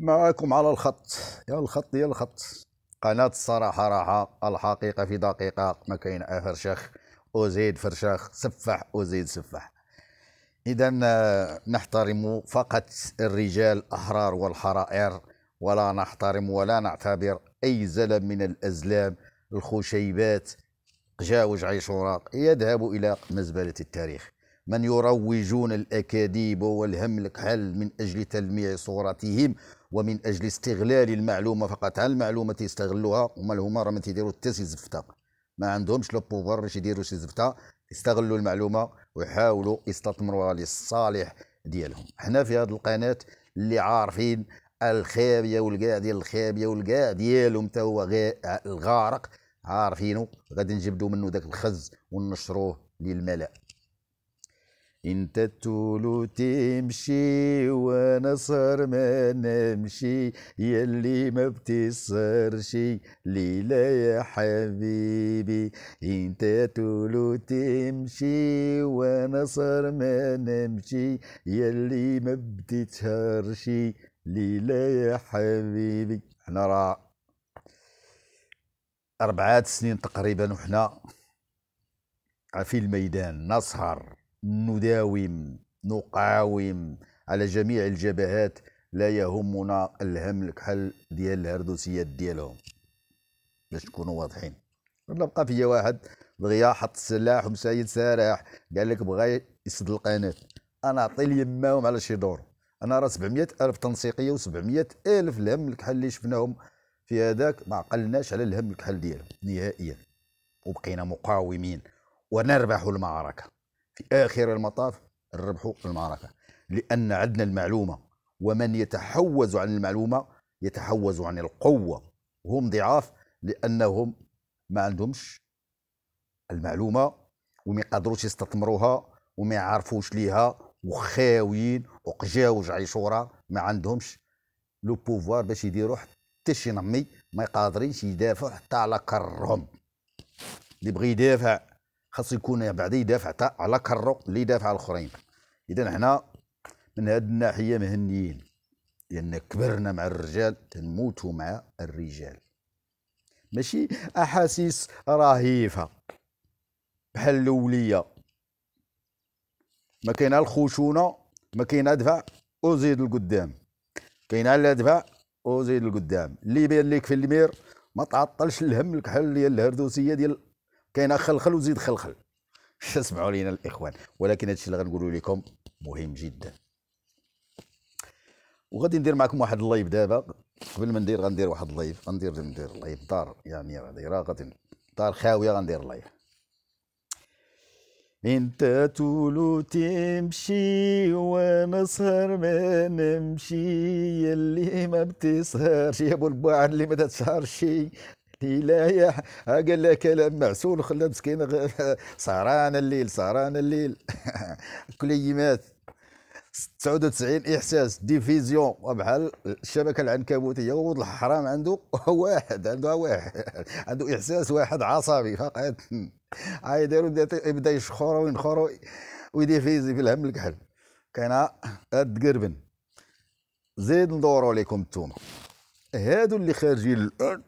معاكم على الخط يا الخط يا الخط قناة الصراحة راحة الحقيقة في دقيقة ما كاين فرشخ وزيد فرشخ سفح وزيد سفح إذا آه، نحترم فقط الرجال أحرار والحرائر ولا نحترم ولا نعتبر أي زلم من الأزلام الخشيبات جاوج عيشوراق يذهب إلى مزبلة التاريخ من يروجون الأكاذيب والهم الكحل من أجل تلميع صورتهم ومن أجل استغلال المعلومة فقط على المعلومة تيستغلوها هما هما راه ما تيديروا حتى شي زفته ما عندهمش لو بوفور باش يديروا شي زفته يستغلوا المعلومة ويحاولوا يستثمروها للصالح ديالهم حنا في هذه القناة اللي عارفين الخابيه والكاع ديال الخابيه والكاع ديالهم حتى هو الغارق عارفينه غادي نجبدو منه داك الخز ونشروه للملأ انت تولو تمشي وانا سهر ما نمشي يلي ما بتسهرش ليلة يا حبيبي انت تولو تمشي وانا سهر ما نمشي يلي ما بتسهرش ليلة يا حبيبي احنا راه أربعة سنين تقريبا وحنا في الميدان نسهر نداوم نقاوم على جميع الجبهات لا يهمنا الهم الكحل ديال الهردوسيات ديالهم باش نكونوا واضحين ولا بقى فيا واحد بغيا حط السلاح ومسايد سارح قال لك بغى يسد القناه انا عطي لي يماهم على شي دور انا راه 700 الف تنسيقيه و700 الف الهم الكحل اللي شفناهم في هذاك ما عقلناش على الهم الكحل ديالهم نهائيا وبقينا مقاومين ونربح المعركه في آخر المطاف الربح المعركة لأن عندنا المعلومة ومن يتحوز عن المعلومة يتحوز عن القوة وهم ضعاف لأنهم ما عندهمش المعلومة وما يقدروش يستثمروها وما يعرفوش ليها وخاويين وقجاوج عيشورة ما عندهمش لو بوفوار باش يديروا حتى شي نمي ما يقادرينش يدافعوا حتى على كرهم اللي بغي يدافع خاص يكون بعدا يدافع على كرو اللي يدافع على الاخرين اذا حنا من هذه الناحيه مهنيين لان كبرنا مع الرجال تنموتوا مع الرجال ماشي احاسيس رهيفه بحال الاوليه ما كاينه الخشونه ما كاينه دفع وزيد القدام كاينه لا دفع وزيد القدام اللي بان لك في المير ما تعطلش الهم الكحل ديال الهردوسيه ديال كاين خلخل وزيد خلخل اسمعوا لينا الاخوان ولكن هادشي اللي غنقولوا لكم مهم جدا وغادي ندير معكم واحد اللايف دابا قبل ما ندير غندير واحد اللايف غندير ندير لايف دار يعني راه دايره غادي دار خاويه غندير لايف انت تولو تمشي وانا سهر ما نمشي يلي ما بتسهرش يا ابو البعد اللي ما تسهرش لا قال لها كلام معسول خلى مسكين سهران الليل سهران الليل كليمات 99 احساس ديفيزيون وبحال الشبكه العنكبوتيه ولد الحرام عنده واحد عنده واحد عنده احساس واحد عصبي فقط هاي داروا يبدا يشخر وينخر ويديفيزي في الهم الكحل كاينه هاد قربن زيد ندورو عليكم نتوما هادو اللي خارجين الان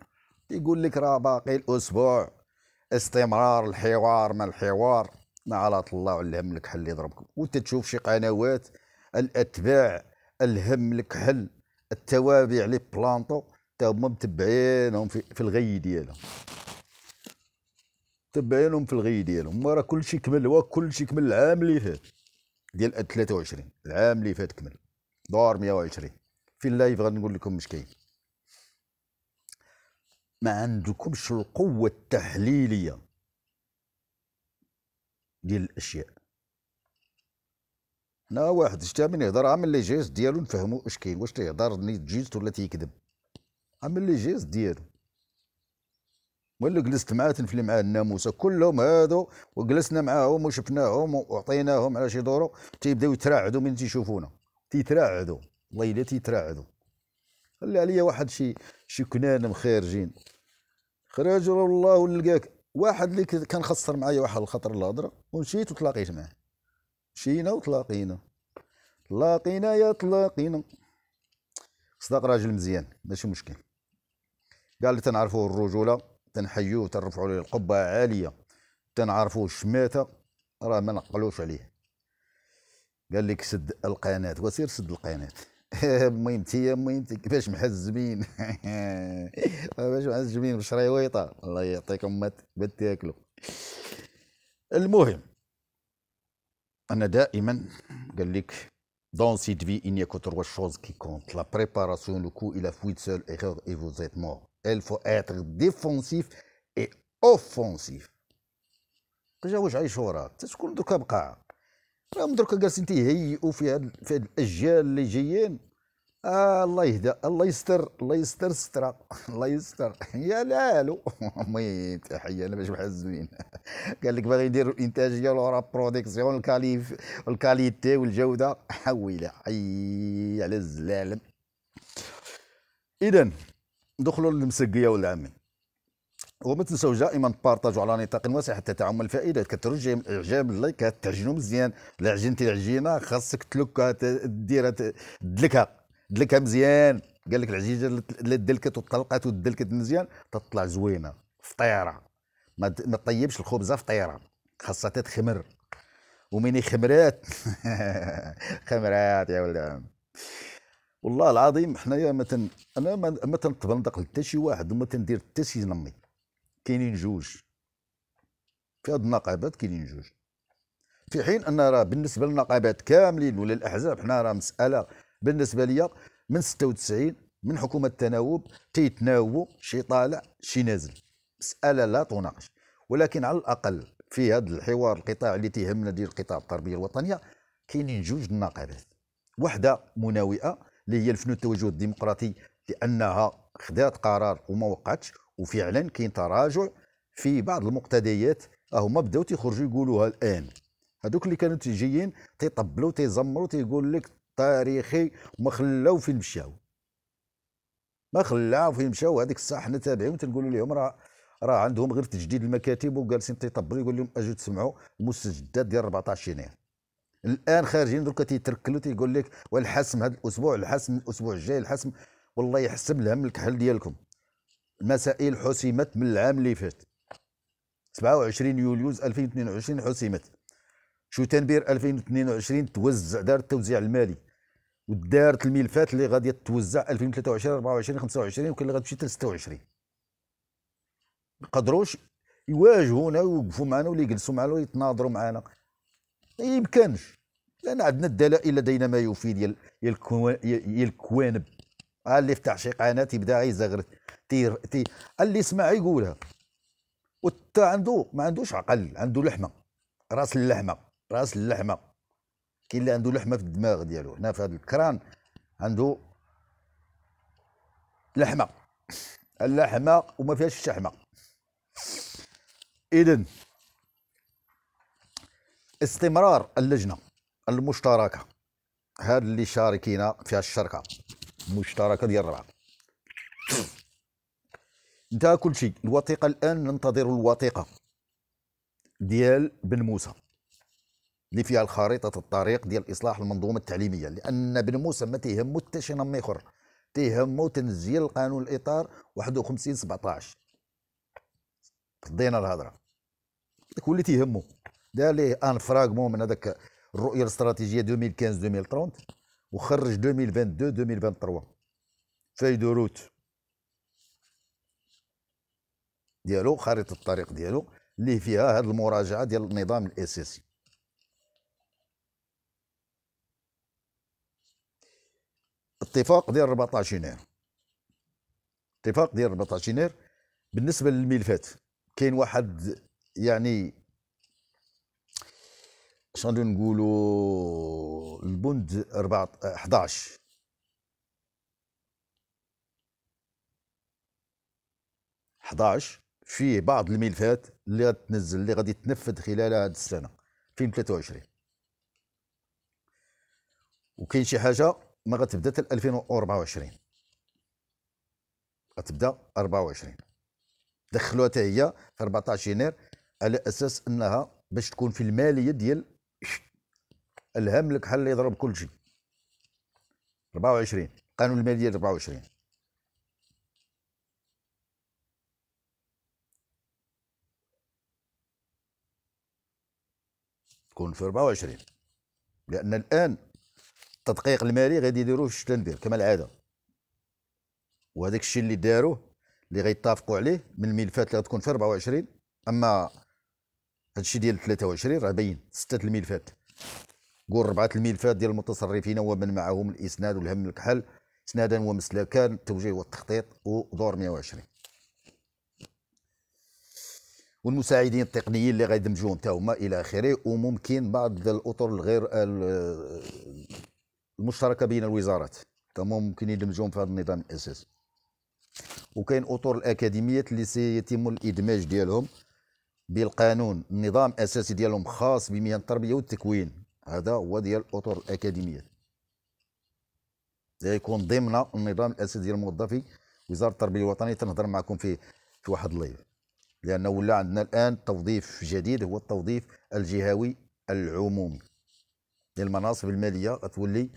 يقول لك راه باقي الاسبوع استمرار الحوار ما الحوار ما على الله الهم لك حل يضربكم وانت تشوف شي قنوات الاتباع الهم لك حل التوابع لي بلانطو تا هما متبعينهم في, في الغي ديالهم متبعينهم في الغي ديالهم راه كلشي كمل هو كلشي كمل العام اللي فات ديال 23 العام اللي فات كمل دور 120 في اللايف غنقول لكم مش كاين ما عندكمش القوة التحليلية ديال الأشياء هنا واحد شتا من يهضر عامل لي جيست ديالو نفهمو اش كاين واش تيهضر نيت جيست ولا تيكذب عامل لي جيست ديالو ولا جلست معاه تنفلي معاه الناموسه كلهم هادو وجلسنا معاهم وشفناهم وعطيناهم على شي دورو تيبداو يتراعدوا من تيشوفونا تيتراعدوا والله الا تيتراعدوا خلي عليا واحد شي شي كنان مخارجين خرج الله ولقاك واحد اللي كان خسر معايا واحد الخطر الهضره ومشيت وتلاقيت معاه مشينا وتلاقينا تلاقينا يا تلاقينا صدق راجل مزيان ماشي مشكل قال لي تنعرفوه الرجوله تنحيوه تنرفعوا ليه القبه عاليه تنعرفوه الشماته راه ما نقلوش عليه قال لك سد القناه وسير سد القناه مهمتي يا مهمتي كيفاش محزمين كيفاش محزمين بشريويطة الله يعطيكم ما تاكلو المهم انا دائما قال لك دون سيت في ان يكو تروا شوز كي كونت لا بريباراسيون لو كو الى فويت سول ايغور اي فو زيت مور ال فو اتر ديفونسيف اي اوفونسيف تجاوز عيش وراك تسكن دوكا بقاعه راهم دركا جالسين تيهيئوا في هاد في هاد الاجيال اللي جايين آه الله يهدى الله يستر الله يستر سترة الله يستر يا لالو مي تحية انا باش بحال زوين قال لك باغي يدير الانتاجيه لورا برودكسيون الكاليف الكاليتي والجوده حويله حي على الزلالم اذا دخلوا للمسقيه والعامل ومثل تنساوش دائما بارطاج على نطاق واسع حتى تعم الفائده كترجم الاعجاب اللايك تعجنو مزيان العجنتي العجينه خاصك تلوكها دير تدلكها دلكها مزيان قال لك العجيجه اللي دلكت وطلقت ودلكت مزيان تطلع زوينه فطيره ما تطيبش الخبزه فطيره خاصها تخمر ومين خمرات خمرات يا ولد والله العظيم حنايا ما انا ما تنطبندق لتا شي واحد وما تندير حتى شي نمي كاينين جوج في هاد النقابات كاينين جوج في حين ان راه بالنسبه للنقابات كاملين ولا الاحزاب حنا راه مساله بالنسبه ليا من 96 من حكومه التناوب تيتناوبوا شي طالع شي نازل مساله لا تناقش ولكن على الاقل في هذا الحوار القطاع اللي تيهمنا ديال القطاع التربيه الوطنيه كاينين جوج النقابات واحده مناوئه اللي هي الفنون التوجه الديمقراطي لانها خدات قرار وما وقعتش وفعلا كاين تراجع في بعض المقتديات هما بداو تيخرجوا يقولوها الان هذوك اللي كانوا تيجيين تيطبلوا تيزمروا تيقول لك تاريخي ما خلاو فين مشاو ما خلاو فين مشاو هذيك الساعه حنا تابعين تنقولوا لهم راه راه عندهم غير تجديد المكاتب وجالسين تيطبلوا يقول لهم اجوا تسمعوا المستجدات ديال 14 يناير الان خارجين دروك تيتركلوا تيقول لك والحسم هذا الاسبوع الحسم الاسبوع الجاي الحسم والله يحسم لهم الكحل ديالكم المسائل حسمت من العام اللي فات 27 يوليو 2022 حسمت شو تنبير 2022 توزع دار التوزيع المالي ودارت الملفات اللي غادي توزع 2023 24 25 وكل اللي غتمشي حتى 26 ما قدروش يواجهونا ويوقفوا معنا ولا يجلسوا معنا ويتناظروا معنا ما يمكنش لان عندنا الدلائل لدينا ما يفيد يا الكوانب اللي فتح شي قناه يبدا يزغرت تير تي اللي يسمع يقولها وتا عنده ما عندوش عقل عنده لحمه راس اللحمه راس اللحمه كاين اللي عنده لحمه في الدماغ ديالو هنا في هذا الكران عنده لحمه اللحمه وما فيهاش الشحمه اذا استمرار اللجنه المشتركه هاد اللي شاركينا فيها الشركه مشتركه ديال الربعه انتهى كل شيء الوثيقه الان ننتظر الوثيقه ديال بن موسى اللي فيها الخريطه الطريق ديال اصلاح المنظومه التعليميه لان بن موسى ما تيهمو حتى شي نمي اخر تيهمو تنزيل قانون الاطار 51 17 قضينا الهضره داك هو اللي تيهمو دار ليه ان فراغمون من هذاك الرؤيه الاستراتيجيه 2015 2030 وخرج 2022 2023 فايدو روت ديالو خريطه الطريق ديالو اللي فيها هذه المراجعه ديال النظام الاساسي اتفاق ديال 14 يناير اتفاق ديال 14 يناير بالنسبه للملفات كاين واحد يعني شنو نقولوا البند 11 11 فيه بعض الملفات اللي غتنزل اللي غادي تنفذ خلال هذه السنه 2023 وكاين شي حاجه ما غتبدا حتى 2024 غتبدا 24 دخلوها حتى هي في 14 يناير على اساس انها باش تكون في الماليه ديال الهم لك حل يضرب كل شيء 24 قانون الماليه 24 يكون في 24 لان الان التدقيق المالي غادي يديروه في التنبير كما العاده وهذاك الشيء اللي داروه اللي غيتفقوا عليه من الملفات اللي غتكون في 24 اما هذا الشيء ديال 23 راه باين سته الملفات قول ربعه الملفات ديال المتصرفين ومن معهم الاسناد والهم الكحل اسنادا ومسلكا التوجيه والتخطيط ودور 120 والمساعدين التقنيين اللي غيدمجوهم حتى هما الى اخره وممكن بعض الاطر الغير المشتركه بين الوزارات كما ممكن يدمجوهم في هذا النظام الاساسي وكاين اطر الاكاديميات اللي سيتم الادماج ديالهم بالقانون النظام الاساسي ديالهم خاص بمهن التربيه والتكوين هذا هو ديال اطر الاكاديميات سيكون ضمن النظام الاساسي ديال الموظفين وزاره التربيه الوطنيه تنهضر معكم في في واحد الليل لأنه ولا عندنا الآن توظيف جديد هو التوظيف الجهوي العمومي للمناصب المالية غتولي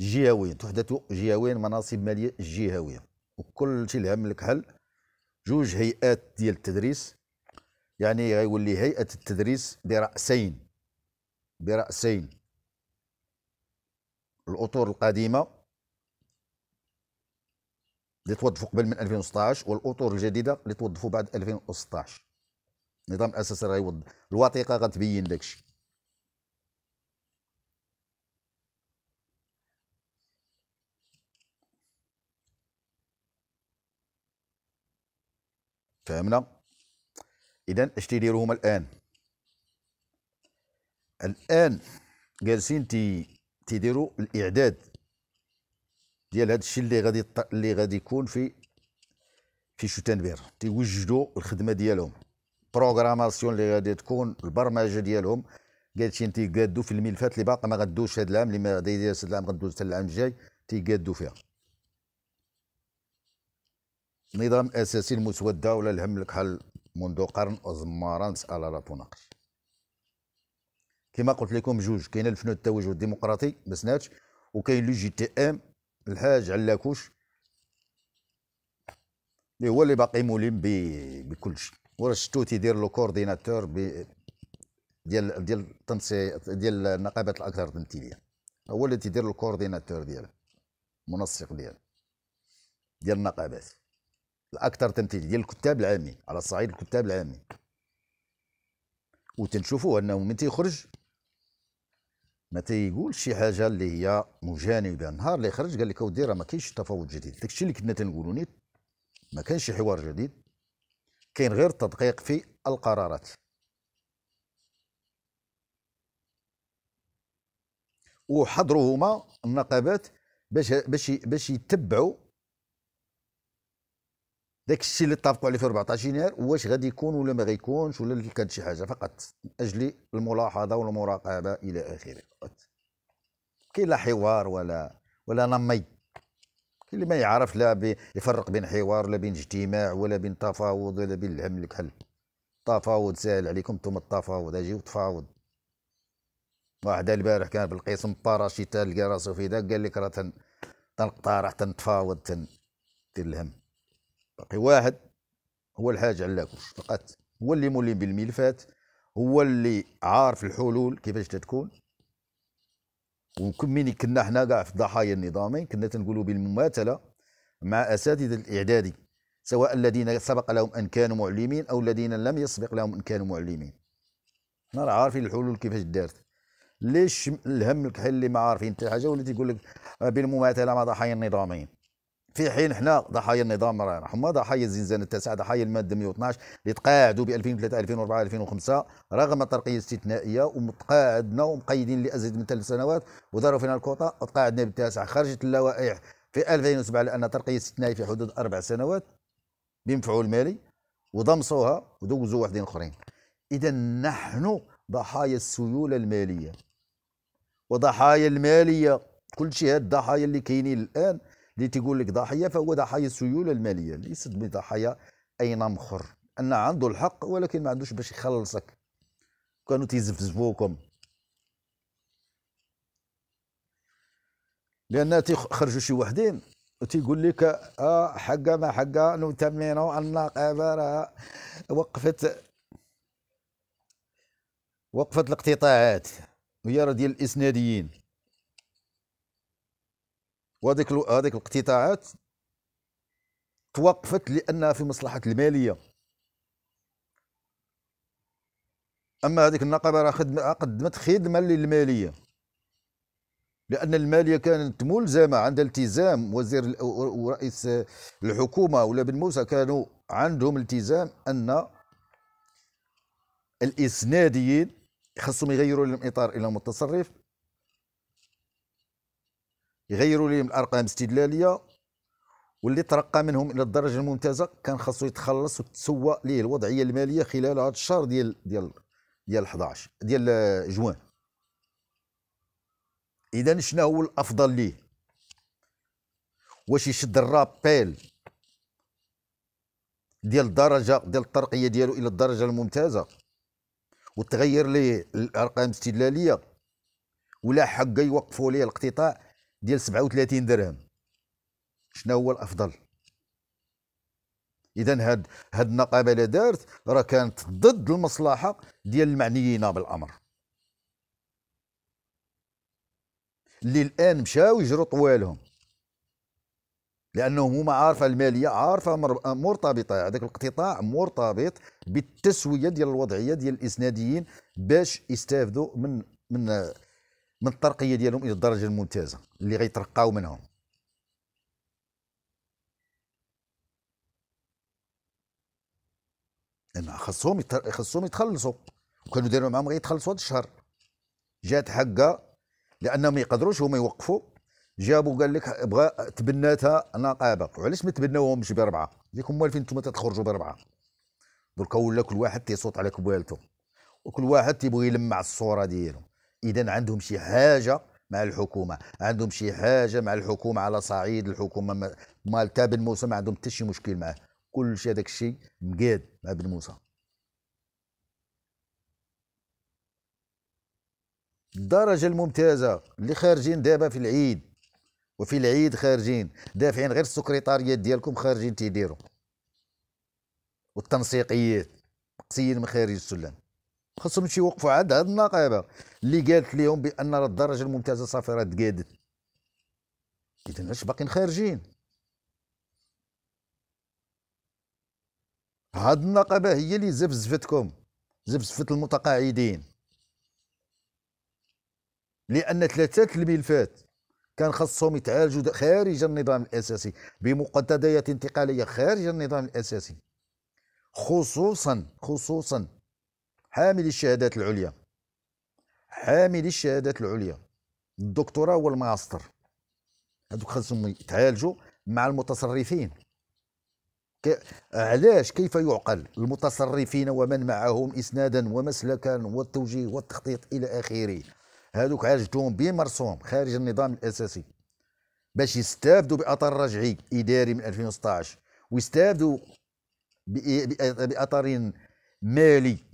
جهوية تحدث جهويا مناصب مالية جهوية وكل شيء اللي لك حل جوج هيئات ديال التدريس يعني غيولي هيئة التدريس برأسين برأسين الأطر القديمة اللي توظفوا قبل من 2016 والاطر الجديده اللي توظفوا بعد 2016 نظام الاساسي راه يوضح الوثيقه غتبين لك شي فهمنا اذا اش تيديروا هما الان الان جالسين تي تيديروا الاعداد ديال هذا الشيء اللي غادي اللي غادي يكون في في شوتنبير تيوجدوا الخدمه ديالهم بروغراماسيون اللي غادي تكون البرمجه ديالهم قالشي تيقادوا في الملفات اللي باقا ما غدوش هذا العام اللي ما غادي يدير هذا العام غدوز حتى العام الجاي تيقادوا فيها نظام اساسي المسوده ولا الهم لك حل منذ قرن ازمارانس على لا تناقش كما قلت لكم جوج كاين الفنون التوجه الديمقراطي ما سناتش وكاين لو جي تي ام الحاج علاكوش اللي هو اللي باقي ملم بكل شيء ورشتو تيدير لو كورديناتور ديال ديال التنسيق ديال نقابه الاكثر تمثيليه هو اللي تيدير الكورديناتور ديالها المنسق ديال ديال النقابات الاكثر تمثيل ديال الكتاب العامين على صعيد الكتاب العامين وتنشوفوا انه من تيخرج ما تيقولش شي حاجه اللي هي مجانبه النهار اللي خرج قال لك اودي راه ما كاينش تفاوض جديد داكشي اللي كنا تنقولوا نيت ما كانش حوار جديد كاين غير تدقيق في القرارات وحضروهما النقابات باش باش باش يتبعوا داك الشيء اللي اتفقوا عليه في 14 يناير واش غادي يكون ولا ما غيكونش ولا كانت شي حاجه فقط من اجل الملاحظه والمراقبه الى اخره كاين لا حوار ولا ولا نمي كاين اللي ما يعرف لا يفرق بين حوار ولا بين اجتماع ولا بين تفاوض ولا بين الهم الكحل التفاوض ساهل عليكم انتم التفاوض اجيو تفاوض واحد البارح كان في القسم باراشيتا لقى راسو في ذاك قال لك راه تنقطع راه تنتفاوض تن الهم باقي واحد هو الحاج علاكوش فقط هو اللي ملم بالملفات هو اللي عارف الحلول كيفاش تتكون وكمين كنا حنا كاع في الضحايا النظامي كنا تنقولوا بالمماثله مع اساتذه الاعدادي سواء الذين سبق لهم ان كانوا معلمين او الذين لم يسبق لهم ان كانوا معلمين راه عارفين الحلول كيفاش دارت ليش الهم الكحل اللي ما عارفين حتى حاجه ولا تيقول لك بالمماثله مع ضحايا النظامين في حين احنا ضحايا النظام الله يرحمه ضحايا الزنزانه التاسعه ضحايا الماده 112 اللي تقاعدوا ب 2003 2004 2005 رغم الترقيه الاستثنائيه ومتقاعدنا ومقيدين لازيد من ثلاث سنوات وداروا فينا الكوطه وتقاعدنا بالتاسع خرجت اللوائح في 2007 لان ترقيه استثنائيه في حدود اربع سنوات بمفعول مالي وضمصوها ودوزوا واحدين اخرين اذا نحن ضحايا السيوله الماليه وضحايا الماليه كل شيء هاد الضحايا اللي كاينين الان اللي تيقول لك ضحيه فهو ضحيه السيوله الماليه ليس بضحيه اي نمخر ان عنده الحق ولكن ما عندوش باش يخلصك كانوا تيزفزفوكم لان تيخرجوا شي وحدين وتيقول لك اه حقه ما حقه نتمنى ان قبر وقفت وقفت الاقتطاعات وهي ديال الاسناديين وهذيك هذيك الاقتطاعات توقفت لانها في مصلحه الماليه اما هذيك النقابه راه قدمت خدمه للماليه لان الماليه كانت ملزمه عندها التزام وزير ورئيس الحكومه ولا بن موسى كانوا عندهم التزام ان الاسناديين خصهم يغيروا لهم اطار الى متصرف يغيروا ليهم الارقام استدلاليه واللي ترقى منهم الى الدرجه الممتازه كان خاصو يتخلص وتسوى ليه الوضعيه الماليه خلال هذا الشهر ديال ديال ديال 11 ديال جوان اذا شنو هو الافضل ليه واش يشد الرابيل ديال الدرجه ديال الترقيه ديالو الى الدرجه الممتازه وتغير ليه الارقام الاستدلاليه ولا حق يوقفوا ليه الاقتطاع ديال 37 درهم شنو هو الافضل اذا هاد هاد النقابه اللي دارت راه كانت ضد المصلحه ديال المعنيين بالامر اللي الان مشاو يجروا طوالهم لانهم هما عارفه الماليه عارفه مرتبطه هذاك القطاع مرتبط بالتسويه ديال الوضعيه ديال الاسناديين باش يستافدوا من من من الترقيه ديالهم الى الدرجه الممتازه اللي غيترقاو منهم لان خصهم يتر... خصهم يتخلصوا وكانوا دايرين معاهم غيتخلصوا هذا الشهر جات حقه لانهم ما يقدروش هما يوقفوا جابوا قال لك بغى تبناتها نقابه وعلاش ما تبناوهمش باربعه ليكم موالفين انتم تخرجوا باربعه درك ولا كل واحد تيصوت على كبالته وكل واحد تيبغي يلمع الصوره ديالو اذا عندهم شي حاجه مع الحكومه عندهم شي حاجه مع الحكومه على صعيد الحكومه مالتا بن موسى ما عندهم حتى شي مشكل معاه كل شيء هذاك الشيء مقاد مع بن موسى الدرجه الممتازه اللي خارجين دابا في العيد وفي العيد خارجين دافعين غير السكرتاريات ديالكم خارجين تيديروا والتنسيقيات مقصيين من خارج السلم خصهم شي يوقفوا عند هاد النقابه اللي قالت لهم بان راه الدرجه الممتازه صافي راه تقادت اذا اش باقيين خارجين هاد النقابه هي اللي زفزفتكم زفزفت المتقاعدين لان ثلاثه الملفات كان خصهم يتعالجوا خارج النظام الاساسي بمقتضيات انتقاليه خارج النظام الاساسي خصوصا خصوصا حامل الشهادات العليا حامل الشهادات العليا الدكتوراه والماستر هذوك خاصهم يتعالجوا مع المتصرفين كي... علاش كيف يعقل المتصرفين ومن معهم اسنادا ومسلكا والتوجيه والتخطيط الى اخره هذوك عالجتهم بمرسوم خارج النظام الاساسي باش يستافدوا باثر رجعي اداري من 2016 ويستافدوا باثر مالي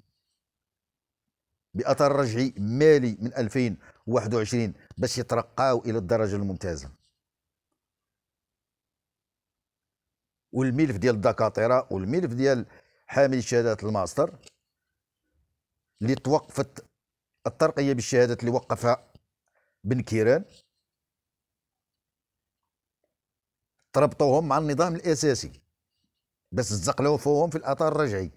بأثر رجعي مالي من 2021 باش يترقاو إلى الدرجة الممتازة والملف ديال الدكاتره والملف ديال حاملي شهادات الماستر اللي توقفت الترقيه بالشهادات اللي وقفها بن كيران تربطوهم مع النظام الاساسي بس تزقلوا فوهم في الاطار الرجعي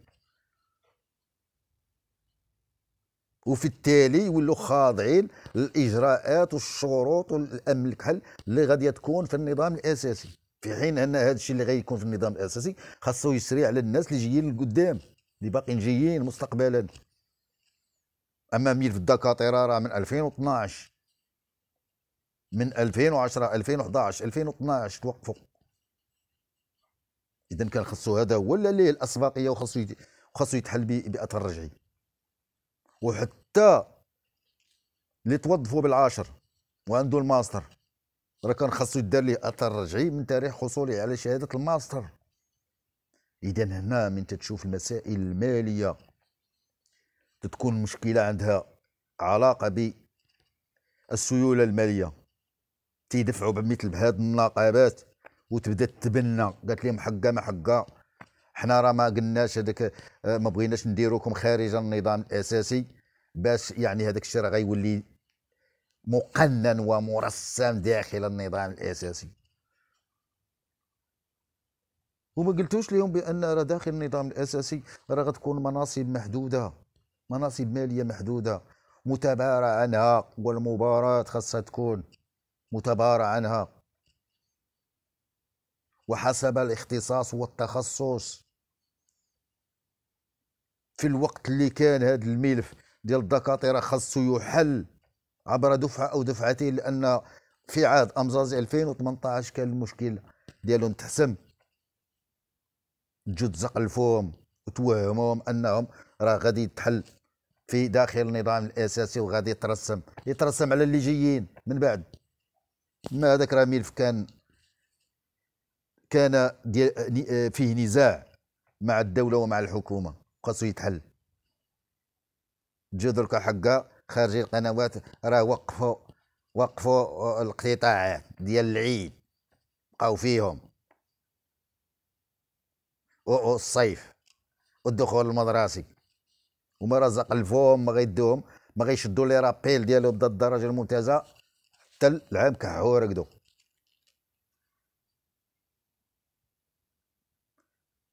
وفي التالي يولوا خاضعين للاجراءات والشروط والامن الكحل اللي غادي تكون في النظام الاساسي في حين ان هذا الشيء اللي غيكون في النظام الاساسي خاصو يسري على الناس اللي جايين لقدام اللي باقيين جايين مستقبلا اما ملف الدكاتره راه من 2012 من 2010 2011 2012 توقفوا اذا كان خصو هذا هو اللي ليه الاسباقيه وخصو خصو يتحل باثر رجعي وحتى اللي توظفوا بالعاشر وعنده الماستر راه كان خاصو يدار ليه اثر رجعي من تاريخ حصوله على شهاده الماستر اذا هنا من تتشوف المسائل الماليه تتكون مشكله عندها علاقه بالسيوله الماليه تيدفعوا بمثل بهاد النقابات وتبدا تتبنى قالت لهم حقه ما حقه حنا راه ما قلناش هذاك آه، ما بغيناش نديروكم خارج النظام الاساسي باش يعني هذاك الشيء راه غيولي مقنن ومرسم داخل النظام الاساسي وما قلتوش لهم بان راه داخل النظام الاساسي راه غتكون مناصب محدوده مناصب ماليه محدوده متبارع عنها والمباراه خاصها تكون متبارع عنها وحسب الاختصاص والتخصص في الوقت اللي كان هذا الملف ديال الدكاتره خاصو يحل عبر دفعه او دفعتين لان في عهد امزاز 2018 كان المشكل ديالهم تحسم جد زقلفوهم وتوهموهم انهم راه غادي تحل في داخل النظام الاساسي وغادي يترسم يترسم على اللي جايين من بعد ما هذاك راه ملف كان كان فيه نزاع مع الدوله ومع الحكومه خاصو يتحل تجي دركا حقا خارج القنوات راه وقفوا وقفوا الاقتطاعات ديال العيد بقاو فيهم والصيف والدخول المدرسي وما رزق الفوم ما غيدوهم ما غيشدوا لي رابيل ديالو بدا الدرجه الممتازه حتى العام كحو رقدو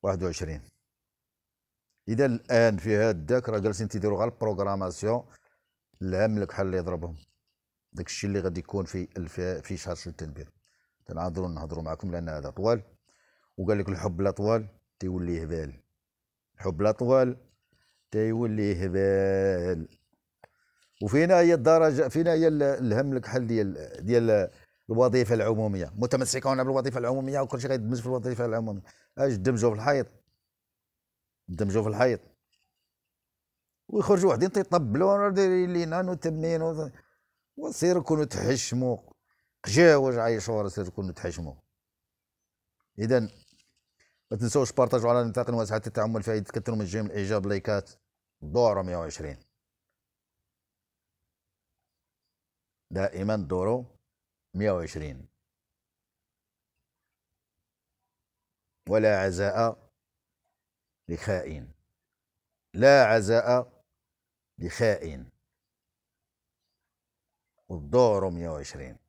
واحد وعشرين اذا الان في داك راه جالسين تيديروا غير البروغراماسيون العام بحال اللي يضربهم داك الشيء اللي غادي يكون في الف... في شهر التنبير تنعذروا نهضروا معكم لان هذا طوال وقال لك الحب لا طوال تيولي هبال الحب لا طوال تيولي هبال وفينا هي الدرجه فينا هي الهم الكحل ديال ديال الوظيفه العموميه متمسكون بالوظيفه العموميه وكل شيء غيدمج في الوظيفه العموميه اش دمجوا في الحيط دمجوا في الحيط ويخرجوا وحدين تيطبلوا طيب لينا وتبنين وت... وصير كونوا تحشموا قجاوج عايشوا صير كونوا تحشموا اذا ما تنسوش بارطاجوا على نطاق واسع حتى تعمل فائدة تكثروا من الجيم الايجاب لايكات دوروا 120 دائما دوروا 120 ولا عزاء لخائن لا عزاء لخائن الدور 120